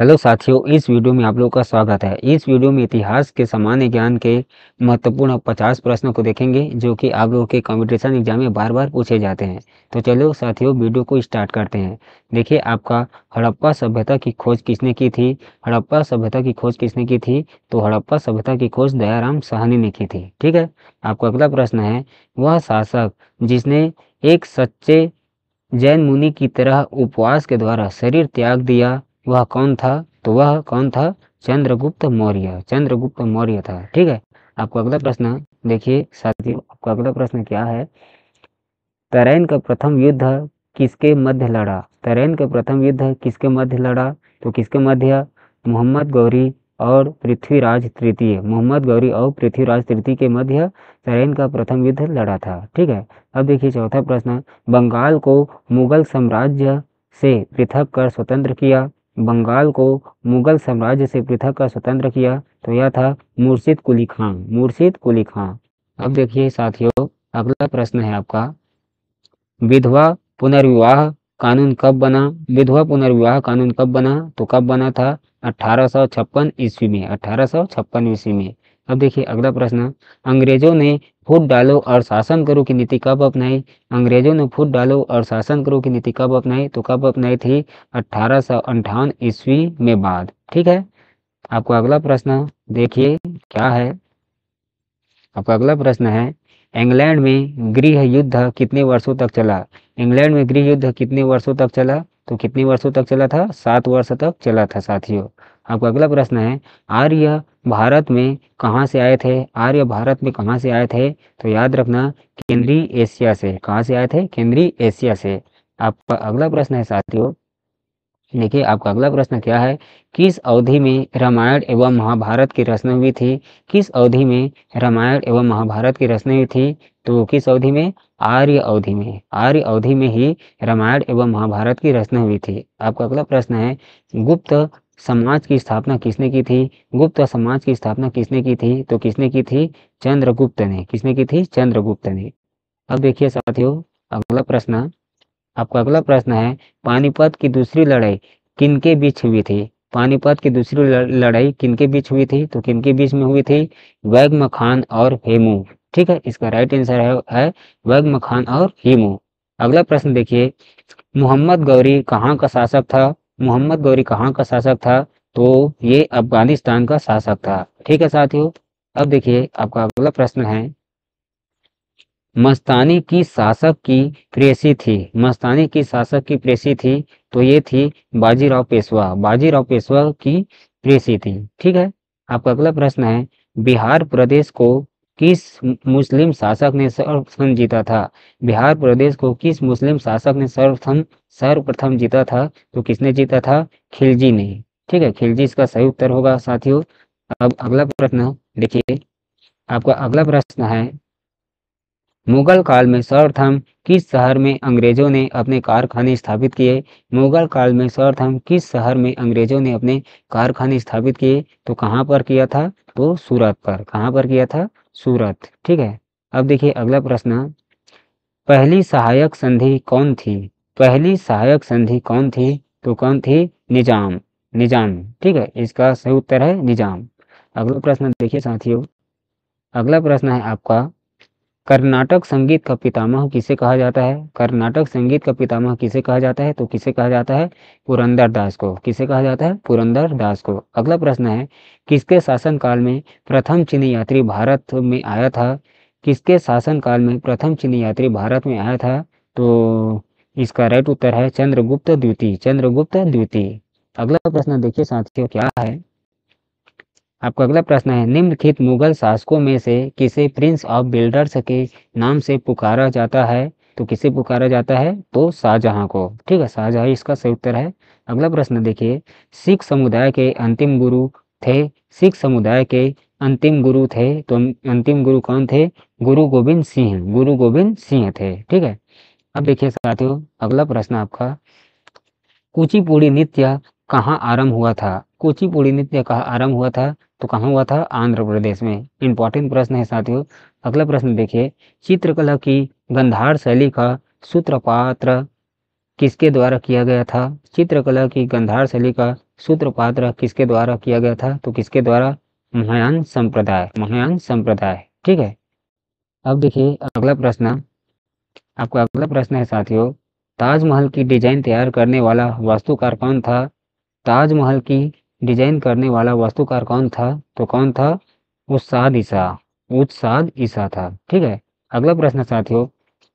hello साथियों इस video में आप लोगों का स्वागत है इस वीडियो में इतिहास के सामान्य ज्ञान के महत्वपूर्ण 50 प्रश्नों को देखेंगे जो कि आप लोगों के कॉम्पिटिशन एग्जाम में बार बार पूछे जाते हैं तो चलो साथियों वीडियो को स्टार्ट करते हैं देखिए आपका हड़प्पा सभ्यता की खोज किसने की थी हड़प्पा सभ्यता की खोज किसने की थी तो हड़प्पा सभ्यता की खोज दयाराम सहनी ने की थी ठीक है आपका अगला प्रश्न है वह शासक जिसने एक सच्चे जैन मुनि की तरह उपवास के द्वारा शरीर त्याग दिया वह कौन था तो वह कौन था चंद्रगुप्त मौर्य चंद्रगुप्त मौर्य था ठीक है आपका अगला प्रश्न देखिए साथियों आपका अगला प्रश्न क्या है तरेन का प्रथम युद्ध किसके मध्य लड़ा तरेन का प्रथम युद्ध किसके मध्य लड़ा तो किसके मध्य मोहम्मद गौरी और पृथ्वीराज तृतीय मोहम्मद गौरी और पृथ्वीराज तृतीय के मध्य तरेन का प्रथम युद्ध लड़ा था ठीक है अब देखिए चौथा प्रश्न बंगाल को मुगल साम्राज्य से पृथक कर स्वतंत्र किया बंगाल को मुगल साम्राज्य से पृथक कर स्वतंत्र किया तो यह था मुर्शिद कुली खां मुर्शिद कुली खां अब देखिए साथियों अगला प्रश्न है आपका विधवा पुनर्विवाह कानून कब बना विधवा पुनर्विवाह कानून कब बना तो कब बना था अठारह ईस्वी में अठारह ईस्वी में अब देखिए अगला प्रश्न अंग्रेजों ने फूट डालो और शासन करो की नीति कब अपनाई अंग्रेजों ने फूट डालो और शासन करो की नीति कब अपनाई तो कब अपनाई थी अठारह सौ अंठावन ईस्वी में बाद ठीक है आपको अगला प्रश्न देखिए क्या है आपका अगला प्रश्न है इंग्लैंड में गृह युद्ध कितने वर्षों तक चला इंग्लैंड में गृह युद्ध कितने वर्षों तक चला तो कितने वर्षों तक चला था सात वर्ष तक चला था साथियों आपका अगला प्रश्न है आर्य भारत में कहाँ से आए थे आर्य भारत में कहाँ से आए थे तो याद रखना केंद्रीय एशिया से कहाँ से आए थे केंद्रीय एशिया से आपका अगला प्रश्न है साथियों देखिए आपका अगला प्रश्न क्या है किस अवधि में रामायण एवं महाभारत की रचना हुई थी किस अवधि में रामायण एवं महाभारत की रचना हुई थी तो किस अवधि में आर्य अवधि में आर्य अवधि में ही रामायण एवं महाभारत की रचना हुई थी आपका अगला प्रश्न है गुप्त समाज की स्थापना किसने की थी गुप्त समाज की स्थापना किसने की थी तो किसने की थी चंद्रगुप्त ने किसने की थी चंद्रगुप्त ने अब देखिए साथियों अगला प्रश्न आपका अगला प्रश्न है पानीपत की दूसरी लड़ाई किनके बीच हुई थी पानीपत की दूसरी लड़ाई किनके बीच हुई थी तो किनके बीच में हुई थी वैग मखान और हेमू ठीक है इसका राइट आंसर है, है वैग मखान और हेमू अगला प्रश्न देखिए मोहम्मद गौरी कहाँ का शासक था मोहम्मद गौरी कहाँ का शासक था तो ये अफगानिस्तान का शासक था ठीक है साथियों अब देखिए आपका अगला प्रश्न है मस्तानी की शासक की प्रेसी थी मस्तानी की शासक की प्रेसी थी तो ये थी बाजीराव पेशवा बाजीराव पेशवा की प्रेसी थी ठीक है आपका अगला प्रश्न है बिहार प्रदेश को किस मुस्लिम शासक ने सर्वप्रथम जीता था बिहार प्रदेश को किस मुस्लिम शासक ने सर्वप्रथम सर्वप्रथम जीता था तो किसने जीता था खिलजी ने ठीक है खिलजी इसका सही उत्तर होगा साथियों अब अगला प्रश्न देखिए आपका अगला प्रश्न है मुगल काल में सर्वप्रथम किस शहर में अंग्रेजों ने अपने कारखाने स्थापित किए मुगल काल में सर्वप्रथम किस शहर में अंग्रेजों ने अपने कारखाने स्थापित किए तो कहाँ पर किया था तो सूरत पर कहाँ पर किया था सूरत ठीक है अब देखिए अगला प्रश्न पहली सहायक संधि कौन थी पहली सहायक संधि कौन थी तो कौन थी निजाम निजाम ठीक है इसका सही उत्तर है निजाम अगला प्रश्न देखिए साथियों अगला प्रश्न है आपका कर्नाटक संगीत का पितामह किसे कहा जाता है कर्नाटक संगीत का पितामह किसे कहा जाता है तो किसे कहा जाता है पुरंदर दास को किसे कहा जाता है पुरंदर दास को अगला प्रश्न है किसके शासनकाल में प्रथम चीनी यात्री भारत में आया था किसके शासनकाल में प्रथम चीनी यात्री भारत में आया था तो इसका राइट उत्तर है चंद्रगुप्त द्वितीय चंद्रगुप्त द्वितीय अगला प्रश्न देखिए साथियों क्या है आपका अगला प्रश्न है निम्नलिखित मुगल शासकों में से किसे प्रिंस ऑफ बिल्डर्स के नाम से पुकारा जाता है तो किसे पुकारा जाता है तो शाहजहां को ठीक है शाहजहां इसका सही उत्तर है अगला प्रश्न देखिए सिख समुदाय के अंतिम गुरु थे सिख समुदाय के अंतिम गुरु थे तो अंतिम गुरु कौन थे गुरु गोविंद सिंह गुरु गोविंद सिंह थे ठीक है अब देखिए साथियों अगला प्रश्न आपका कुचिपुड़ी नृत्य कहाँ आरंभ हुआ था कुचिपुड़ी नृत्य कहाँ आरंभ हुआ था तो कहाँ हुआ था आंध्र प्रदेश में इंपॉर्टेंट प्रश्न है साथियों अगला प्रश्न देखिए चित्रकला की गंधार शैली का सूत्रपात्र किसके द्वारा किया गया था चित्रकला की गंधार शैली का सूत्रपात्र किसके द्वारा किया गया था तो किसके द्वारा महायान संप्रदाय महायान संप्रदाय ठीक है अब देखिए अगला प्रश्न आपका अगला प्रश्न है साथियों ताजमहल की डिजाइन तैयार करने वाला वास्तुकार कौन था ताजमहल की डिजाइन करने वाला वास्तुकार कौन था तो कौन था उत्साद ईसा उत्साद ईसा था ठीक है अगला प्रश्न साथियों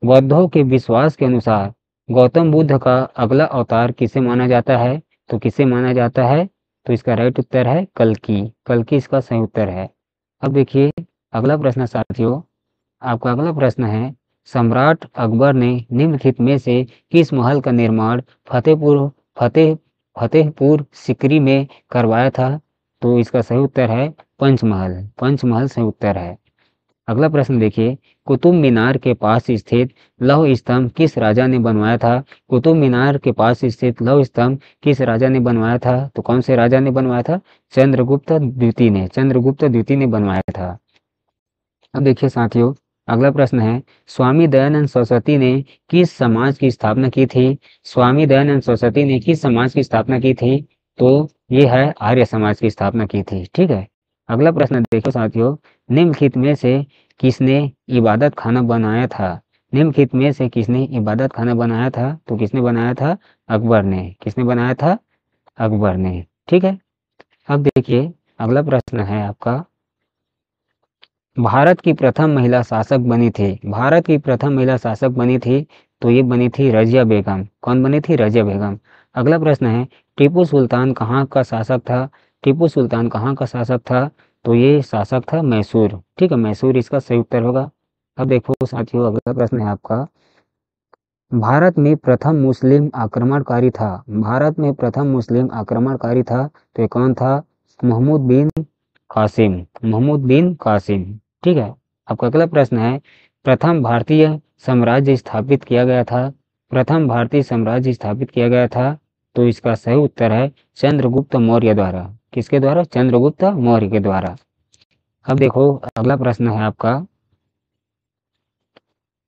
बौद्धों के विश्वास के अनुसार गौतम बुद्ध का अगला अवतार किसे माना जाता है तो किसे माना जाता है तो इसका राइट उत्तर है कल की कल की इसका सही उत्तर है अब देखिए अगला प्रश्न साथियों आपका अगला प्रश्न है सम्राट अकबर ने निम्नलिखित में से किस महल का निर्माण फतेहपुर फतेह फतेहपुर सिकरी में करवाया था तो इसका सही उत्तर है पंचमहल पंचमहल सही उत्तर है अगला प्रश्न देखिए कुतुब मीनार के पास स्थित लौह स्तंभ किस राजा ने बनवाया था कुतुब मीनार के पास स्थित लौह स्तंभ किस राजा ने बनवाया था तो कौन से राजा ने बनवाया था चंद्रगुप्त द्वितीय ने चंद्रगुप्त द्वितीय ने बनवाया था अब देखिए साथियों अगला प्रश्न है स्वामी दयानंद सरस्वती ने किस समाज की स्थापना की थी स्वामी दयानंद सरस्वती ने किस समाज की स्थापना की थी तो ये है आर्य समाज की स्थापना की थी ठीक है अगला प्रश्न देखो साथियों निम्नलिखित में से किसने इबादत खाना बनाया था निम्नलिखित में से किसने इबादत खाना बनाया था तो किसने बनाया था अकबर ने किसने बनाया था अकबर ने ठीक है अब देखिए अगला प्रश्न है आपका भारत की प्रथम महिला शासक बनी थी भारत की प्रथम महिला शासक बनी थी तो ये बनी थी रजिया बेगम कौन बनी थी रजिया बेगम अगला प्रश्न है टीपू सुल्तान कहाँ का शासक था टीपू सुल्तान कहाँ का शासक था तो ये शासक था मैसूर ठीक है मैसूर इसका सही उत्तर होगा अब देखो साथियों अगला प्रश्न है आपका भारत में प्रथम मुस्लिम आक्रमणकारी था भारत में प्रथम मुस्लिम आक्रमणकारी था तो ये कौन था मोहम्मद बिन कासिम मोहम्मद बिन कासिम ठीक है आपका अगला प्रश्न है प्रथम भारतीय साम्राज्य स्थापित किया गया था प्रथम भारतीय साम्राज्य स्थापित किया गया था तो इसका सही उत्तर है चंद्रगुप्त मौर्य द्वारा किसके द्वारा चंद्रगुप्त मौर्य के द्वारा अब देखो अगला प्रश्न है आपका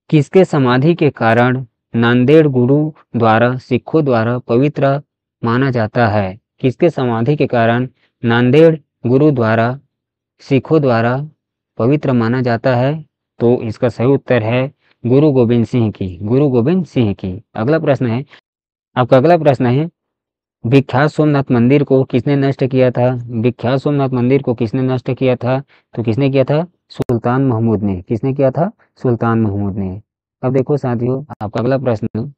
किसके समाधि के कारण नांदेड़ गुरु द्वारा सिखों द्वारा पवित्र माना जाता है किसके समाधि के कारण नांदेड़ गुरु द्वारा सिखों द्वारा पवित्र माना जाता है तो इसका सही उत्तर है गुरु गोविंद सिंह की गुरु गोविंद सिंह की अगला प्रश्न है आपका अगला प्रश्न है विख्यात सोमनाथ मंदिर को किसने नष्ट किया था विख्यात सोमनाथ मंदिर को किसने नष्ट किया था तो किसने किया था सुल्तान महमूद ने किसने किया था सुल्तान महमूद ने अब देखो साथियों आपका अगला प्रश्न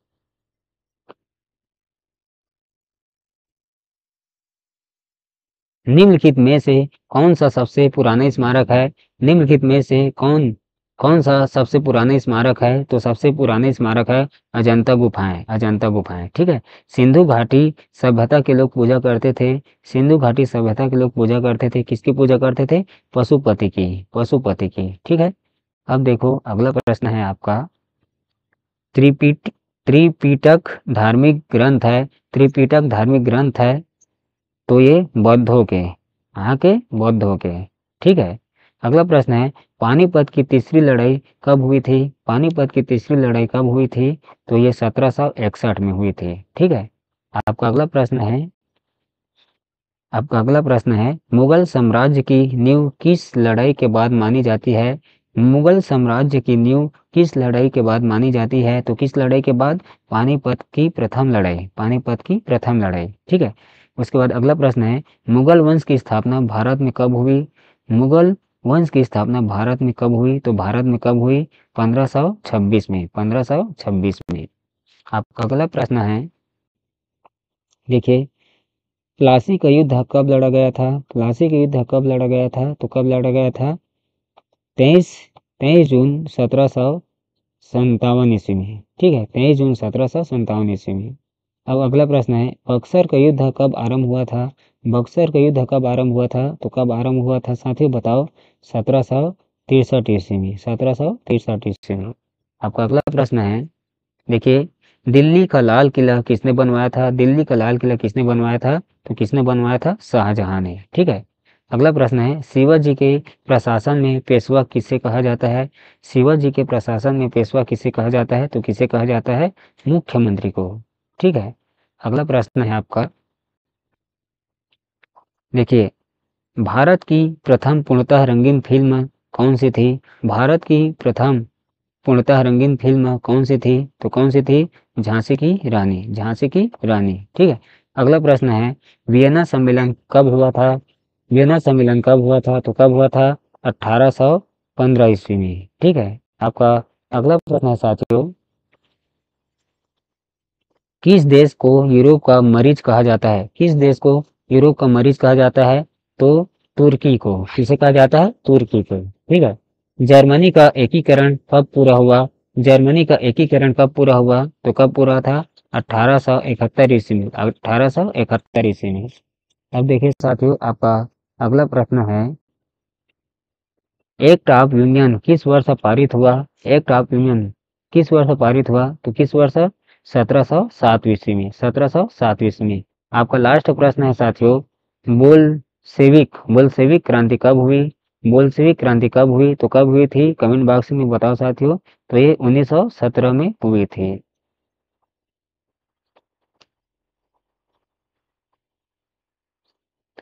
निम्नलिखित में से कौन सा सबसे पुराना स्मारक है निम्नलिखित में से कौन कौन सा सबसे पुराना स्मारक है तो सबसे पुराना स्मारक है अजंता गुफाएं अजंता गुफाएं ठीक है सिंधु घाटी सभ्यता के लोग पूजा करते थे सिंधु घाटी सभ्यता के लोग पूजा करते थे किसकी पूजा करते थे पशुपति की पशुपति की ठीक है अब देखो अगला प्रश्न है आपका त्रिपीठ त्रिपीटक धार्मिक ग्रंथ है त्रिपीटक धार्मिक ग्रंथ है तो ये बद्ध हो के यहाँ के बौद्ध हो के ठीक है अगला प्रश्न है पानीपत की तीसरी लड़ाई कब हुई थी पानीपत की तीसरी लड़ाई कब हुई थी तो ये सत्रह में हुई थी ठीक है आपका अगला प्रश्न है आपका अगला प्रश्न है मुगल साम्राज्य की नींव किस लड़ाई के बाद मानी जाती है मुगल साम्राज्य की नींव किस लड़ाई के बाद मानी जाती है तो किस लड़ाई के बाद पानीपत की प्रथम लड़ाई पानीपत की प्रथम लड़ाई ठीक है उसके बाद अगला प्रश्न है मुगल वंश की स्थापना भारत में कब हुई मुगल वंश की स्थापना भारत में कब हुई तो भारत में कब हुई 1526 में 1526 में आपका अगला प्रश्न है देखिए प्लासी का युद्ध कब लड़ा गया था प्लासी का युद्ध कब लड़ा गया था तो कब लड़ा गया था तेईस तेईस जून सत्रह सौ संतावन ईस्वी में ठीक है तेईस जून सत्रह सौ सन्तावन ईस्वी में अब अगला प्रश्न है बक्सर का युद्ध कब आरंभ हुआ था बक्सर का युद्ध कब आरंभ हुआ था तो कब आरंभ हुआ था साथियों बताओ सत्रह सौ तिरसठ ईस्वी में सत्रह सौ तिरसठ ईस्वी में आपका अगला प्रश्न है देखिए दिल्ली का लाल किला किसने बनवाया था दिल्ली का लाल किला किसने बनवाया था तो किसने बनवाया था शाहजहां ने ठीक है अगला प्रश्न है शिवाजी के प्रशासन में पेशवा किसे कहा जाता है शिवाजी के प्रशासन में पेशवा किसे कहा जाता है तो किसे कहा जाता है मुख्यमंत्री को ठीक है अगला प्रश्न है आपका देखिए भारत की प्रथम पूर्णतः रंगीन फिल्म कौन सी थी भारत की प्रथम पूर्णतः रंगीन फिल्म कौन सी थी तो कौन सी थी झांसी की रानी झांसी की रानी ठीक है अगला प्रश्न है वियना सम्मेलन कब हुआ था वियना सम्मेलन कब हुआ था तो कब हुआ था 1815 ईस्वी में ठीक है आपका अगला प्रश्न है साथियों किस देश को यूरोप का मरीज कहा जाता है किस देश को यूरोप का मरीज कहा जाता है तो तुर्की को किसे कहा जाता है तुर्की को ठीक है जर्मनी का एकीकरण कब पूरा हुआ जर्मनी का एकीकरण कब पूरा हुआ तो कब पूरा था अठारह सौ इकहत्तर ईस्वी में अठारह सौ इकहत्तर ईस्वी में अब देखिए साथियों आपका अगला प्रश्न है एक्ट ऑफ यूनियन किस वर्ष पारित हुआ एक्ट ऑफ यूनियन किस वर्ष पारित हुआ तो किस वर्ष सत्रह सौ में सत्रह सौ में आपका लास्ट प्रश्न है साथियों बोल सेविक बोल सेविक क्रांति कब हुई बोल सेविक क्रांति कब हुई तो कब हुई थी कमेंट बॉक्स में बताओ साथियों तो ये 1917 में हुई थी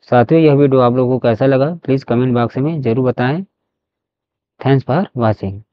साथियों यह वीडियो आप लोगों को कैसा लगा प्लीज़ कमेंट बॉक्स में ज़रूर बताएं थैंक्स फॉर वॉचिंग